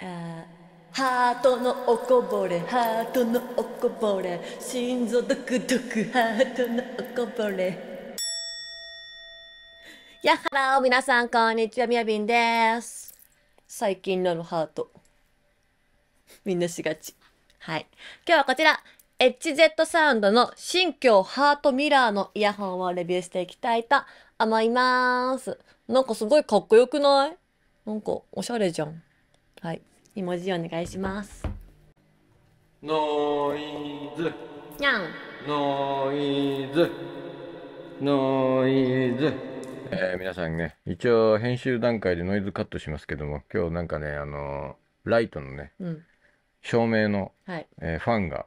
ハートのおこぼれハートのおこぼれ心臓ドクドクハートのおこぼれやっはー皆さんこんにちはみやびんです最近ののハートみんなしがちはい今日はこちら HZ サウンドの新疆ハートミラーのイヤホンをレビューしていきたいと思います。なんかすごいかっこよくないなんかおしゃれじゃん。はい。い文字お願いします。ノイズ。にゃん。ノイズ。ノイズ。えー、皆さんね、一応編集段階でノイズカットしますけども、今日なんかね、あのー、ライトのね、うん、照明の、はいえー、ファンが、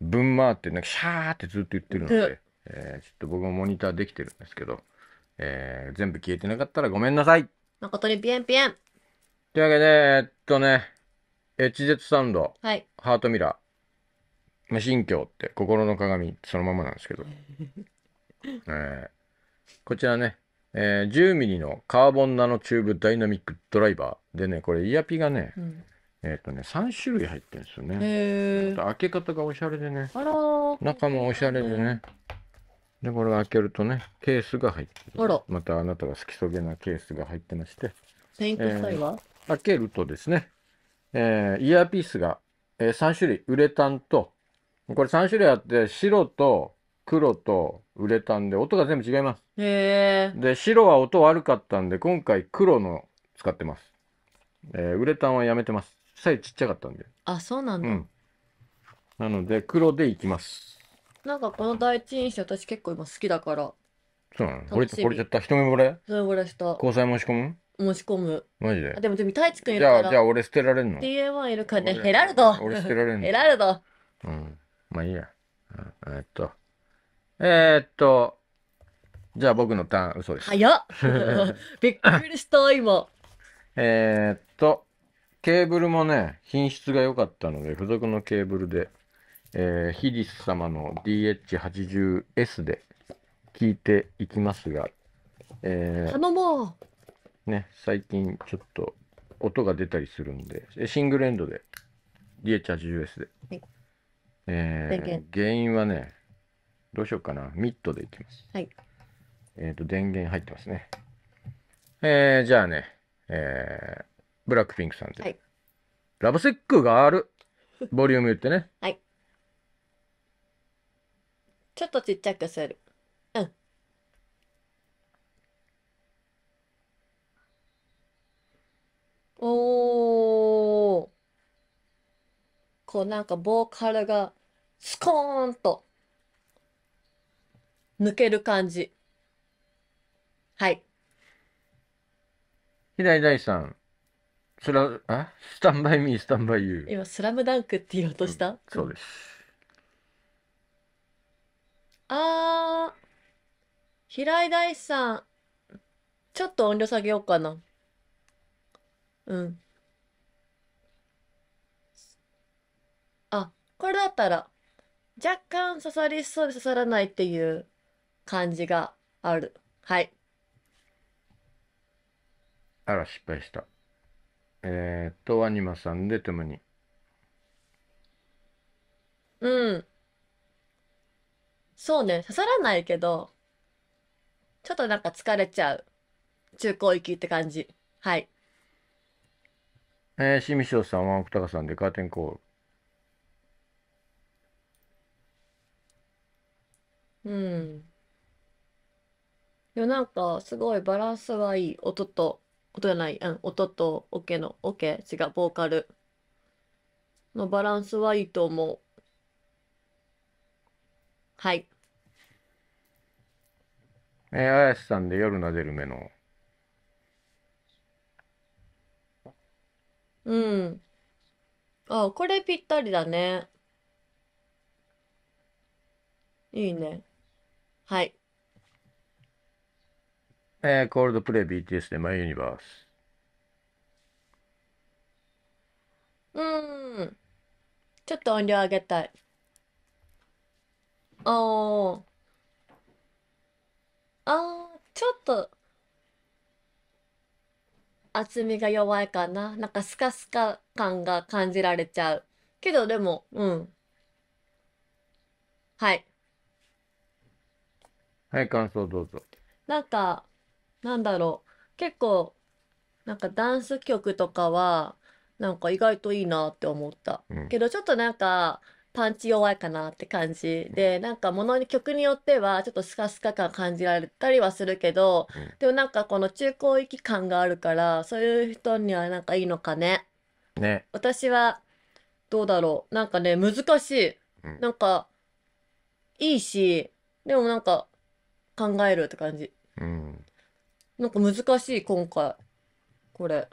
ぶん回って、なんかシャーってずっと言ってるので、えー、ちょっと僕もモニターできてるんですけど、えー、全部消えてなかったらごめんなさい誠にピエンピエンというわけで、えっとね、HZ サウンド、はい、ハートミラー、まあ、心境って心の鏡そのままなんですけど、えー、こちらね、えー、10ミリのカーボンナノチューブダイナミックドライバーでね、これイヤピがね、うん、えっ、とね、3種類入ってるんですよね。へ開け方がおしゃれでね、中もおしゃれでね、で、これ開けるとね、ケースが入ってる。またあなたが好きそげなケースが入ってまして。ペイントスタイルは、えー開けるとですね、えー、イヤーピースが、えー、3種類、ウレタンと、これ3種類あって、白と黒とウレタンで、音が全部違います。へえ。で、白は音悪かったんで、今回黒の使ってます。えー、ウレタンはやめてます。さえちっちゃかったんで。あ、そうなんだ。うん、なので、黒でいきます。なんかこの第一印象、私結構今好きだから。そうなの惚れちゃった。一目惚れ一目惚れした。交際申し込む申し込む。マジで。でも、でも、太一くんいるじゃあ、じゃあ俺捨てられんの DA1 いるかね。俺ヘラルド俺捨てられんのヘラルドうん。まあいいや。うんえーっと。えーっと。じゃあ僕のターン、嘘です。早っ びっくりした、今。えーっと、ケーブルもね、品質が良かったので、付属のケーブルで、えーヒリス様の DH80S で聞いていきますが、えー頼もう。ね、最近ちょっと音が出たりするんで、シングルエンドで、d エチ 80S で。はい、えー、原因はね、どうしようかな。ミッドでいきます。はい。えっ、ー、と、電源入ってますね。えー、じゃあね、えー、ブラックピンクさんで。はい、ラブセックがある。ボリューム言ってね。はい。ちょっとちっちゃくする。おこうなんかボーカルがスコーンと抜ける感じ。はい。平井大さん、スラ、あスタンバイミー、スタンバイユー。今、スラムダンクって言おうとした、うん、そうです。あー、平井大さん、ちょっと音量下げようかな。うん。あ、これだったら、若干刺さりそうで刺さらないっていう感じがある。はい。あら、失敗した。えーっと、アニマさんでトムに。うん。そうね。刺さらないけど、ちょっとなんか疲れちゃう。中高域って感じ。はい。えー、清水ウさん、ワンオクタカさんでカーテンコール。うん。いや、なんか、すごいバランスがいい。音と、音じゃない、うん、音と、オケの、オケ、違う、ボーカルのバランスはいいと思う。はい。えー、綾瀬さんで夜なでる目の。うん。あ、これぴったりだね。いいね。はい。えー、コールドプレイ BTS でマイユニバース。うん。ちょっと音量上げたい。あー。あー、ちょっと、厚みが弱いかな。なんかスカスカ感が感じられちゃう。けどでも、うん。はい。はい、感想どうぞ。なんか、なんだろう。結構、なんかダンス曲とかは、なんか意外といいなって思った。うん、けどちょっとなんか、パンチ弱いかなって感じで、なんかものに、曲によってはちょっとスカスカ感感じられたりはするけど、うん。でもなんかこの中高域感があるから、そういう人にはなんかいいのかね。ね。私はどうだろう。なんかね、難しい。うん。なんか、いいし、でもなんか考えるって感じ。うん。なんか難しい、今回。これ。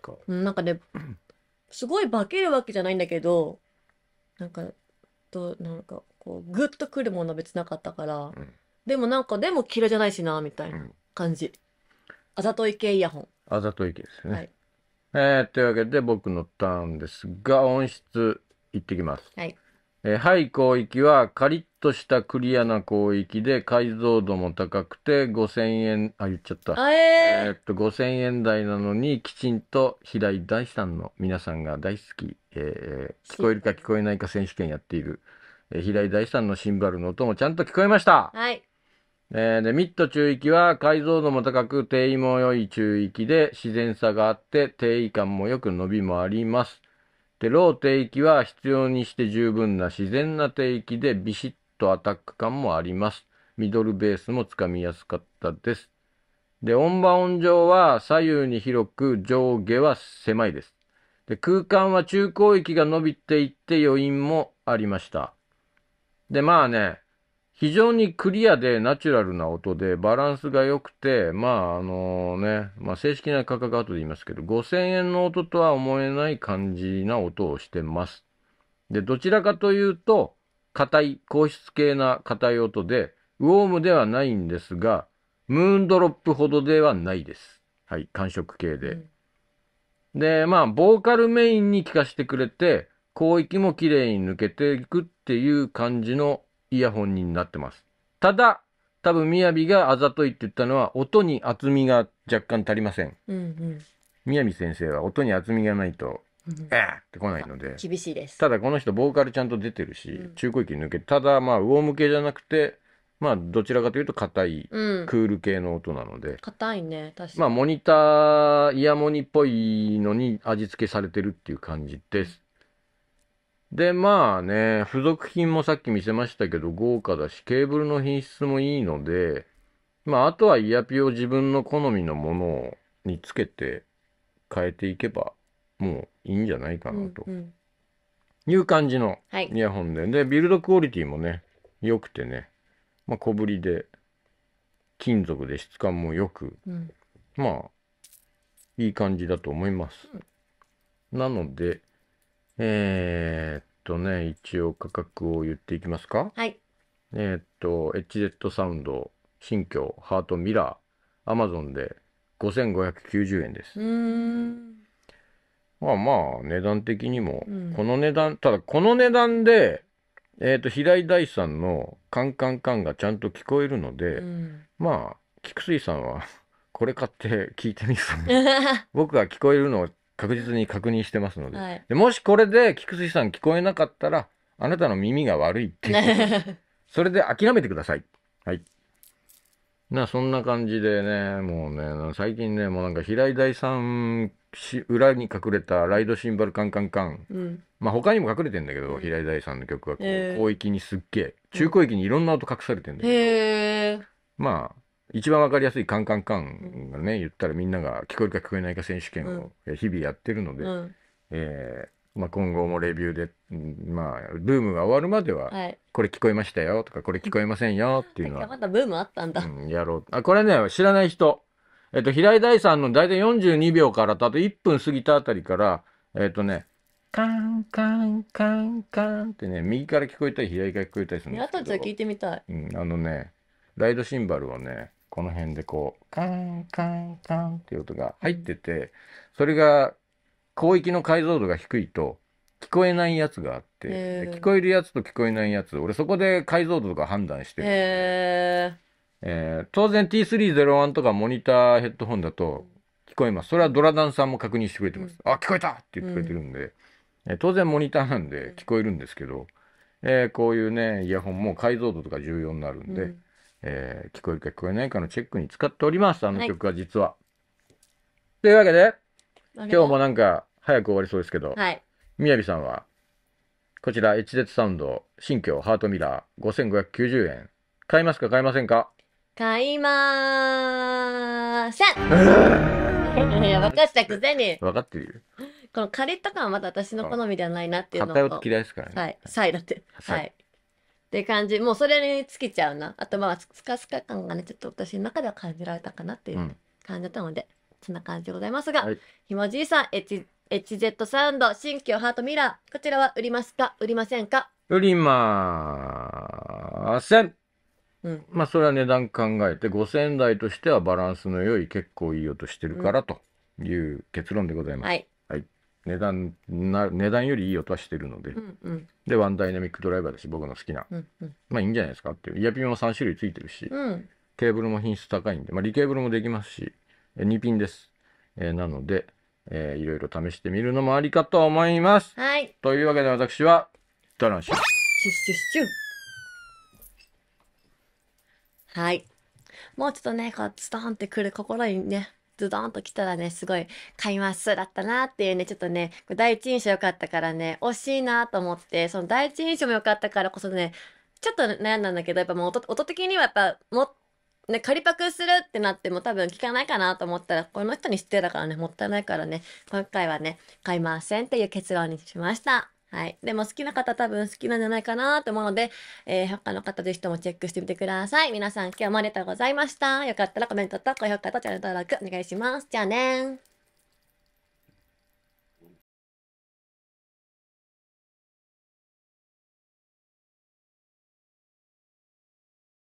か。なんかね、すごい化けるわけじゃないんだけど、なんかとなんかこうグッとくるものは別なかったから、うんでもなんかでも嫌いじゃないしなみたいな感じ、あざとい系イヤホンあざとい系ですね。はいえーというわけで僕のターンですが音質いってきます。はいえ肺広域はカリッとしたクリアな広域で解像度も高くて5000円、あ、言っちゃった。えーっと、5000円台なのにきちんと平井大さんの皆さんが大好き、えー、聞こえるか聞こえないか選手権やっている、え平井大さんのシンバルの音もちゃんと聞こえました。はい。えー、で、ミッド中域は解像度も高く、定位も良い中域で自然さがあって、定位感もよく伸びもあります。で、ロー低域は必要にして十分な自然な低域でビシッとアタック感もあります。ミドルベースもつかみやすかったです。で、オンバウン上は左右に広く上下は狭いです。で、空間は中高域が伸びていって余韻もありました。で、まあね、非常にクリアでナチュラルな音でバランスが良くて、まああのね、まあ、正式な価格後で言いますけど、5000円の音とは思えない感じな音をしてます。で、どちらかというと、硬い、硬質系な硬い音で、ウォームではないんですが、ムーンドロップほどではないです。はい、感触系で。で、まあ、ボーカルメインに聞かせてくれて、広域も綺麗に抜けていくっていう感じのイヤホンになってます。ただ、多分、みやびがあざといって言ったのは、音に厚みが若干足りません。うんうん。みやび先生は音に厚みがないと、うんえってこないので。厳しいです。ただ、この人、ボーカルちゃんと出てるし、うん中古域抜けて、ただ、まあ、魚向けじゃなくて、まあ、どちらかというと、硬い、うん。クール系の音なので、硬いね、確まあ、モニター、イヤモニっぽいのに味付けされてるっていう感じです。で、まあね、付属品もさっき見せましたけど、豪華だし、ケーブルの品質もいいので、まあ、あとはイヤピを自分の好みのものをにつけて変えていけば、もういいんじゃないかなと。いう感じのイヤホンで、はい、で、ビルドクオリティもね、良くてね、まあ、小ぶりで、金属で質感も良く、うん、まあ、いい感じだと思います。なので、えー、っとね、一応価格を言っていきますか。はい。えー、っと、HZ サウンド、新居、ハート、ミラー、アマゾンで5590円です。うーんまあまあ、値段的にも、この値段、ただこの値段で、えっ、ー、と、平井大さんのカンカンカンがちゃんと聞こえるので、うん、まあ、菊水さんはこれ買って聞いてみる、ね、僕が聞こえるのを確実に確認してますのではい、でもしこれで菊水さん聞こえなかったらあなたの耳が悪いっていう それで諦めてくださいはい なそんな感じでねもうね最近ねもうなんか平井大さん裏に隠れた「ライドシンバルカンカンカン」うん、まあ他にも隠れてんだけど、うん、平井大さんの曲は広域にすっげえ中広域にいろんな音隠されてんだけど、うん、まあ一番わかりやすいカンカンカンがね、言ったらみんなが聞こえるか聞こえないか選手権を日々やってるので、うん、えー、まあ、今後もレビューで、まあ、ブームが終わるまでは、はい、これ聞こえましたよとか、これ聞こえませんよっていうのは。まだブームあったんだ。うん、やろう。あ、これね、知らない人。えっと、平井大さんの大体42秒からとあと1分過ぎたあたりから、えっとね、カンカンカンカンってね、右から聞こえたり左から聞こえたりするんですけど。後で聞いてみたい。うん、あのね、ライドシンバルをね、この辺でこう、カンカンカンっていう音が入ってて、それが広域の解像度が低いと聞こえないやつがあって、聞こえるやつと聞こえないやつ、俺そこで解像度とか判断してる、えー当然 T301 とかモニターヘッドホンだと聞こえます。それはドラダンさんも確認してくれてます。あ、聞こえたって言ってくれてるんで、え当然モニターなんで聞こえるんですけど、えこういうね、イヤホンも解像度とか重要になるんで、うんえー、聞こえるか聞こえないかのチェックに使っております。あの曲は実は。はい、というわけで、今日もなんか早く終わりそうですけど、はい、みやびさんは、こちら、越絶サウンド、新居ハートミラー、5590円。買いますか買いませんか買いまーせん いや、分かったくせに。分かってるこのカレット感はまだ私の好みではないなっていうの偏って嫌いですからね。はい。サイだって。はい。って感じもうそれに尽きちゃうなあとまあスカスカ感がねちょっと私の中では感じられたかなっていう感じだったので、うん、そんな感じでございますが、はい、ひもじいさん H z サウンド新居ハートミラーこちらは売りますか売りませんか売りませんうん、まあそれは値段考えて5000台としてはバランスの良い結構いい音してるからという結論でございます。うんはい値段な値段よりいい音はしてるので、うんうん、でワンダイナミックドライバーだし僕の好きな、うんうん、まあいいんじゃないですかっていうイヤピンも3種類ついてるし、うん、ケーブルも品質高いんで、まあ、リケーブルもできますし2ピンです、えー、なので、えー、いろいろ試してみるのもありかと思います、はい、というわけで私はドランシュッシュッシュッシュはいもうちょっとねこうツターンってくる心にねズドンと来たらね、すごい買いますだったなっていうね、ちょっとね、第一印象良かったからね、惜しいなと思って、その第一印象も良かったからこそね、ちょっと悩んだんだけど、やっぱもう音音的にはやっぱもね、仮パクするってなっても多分聞かないかなと思ったら、この人に失礼だからね、もったいないからね、今回はね、買いませんっていう結論にしました。はい。でも好きな方多分好きなんじゃないかなと思うので、えー、他の方ぜひともチェックしてみてください。皆さん今日もありがとうございました。よかったらコメントと高評価とチャンネル登録お願いします。じゃあね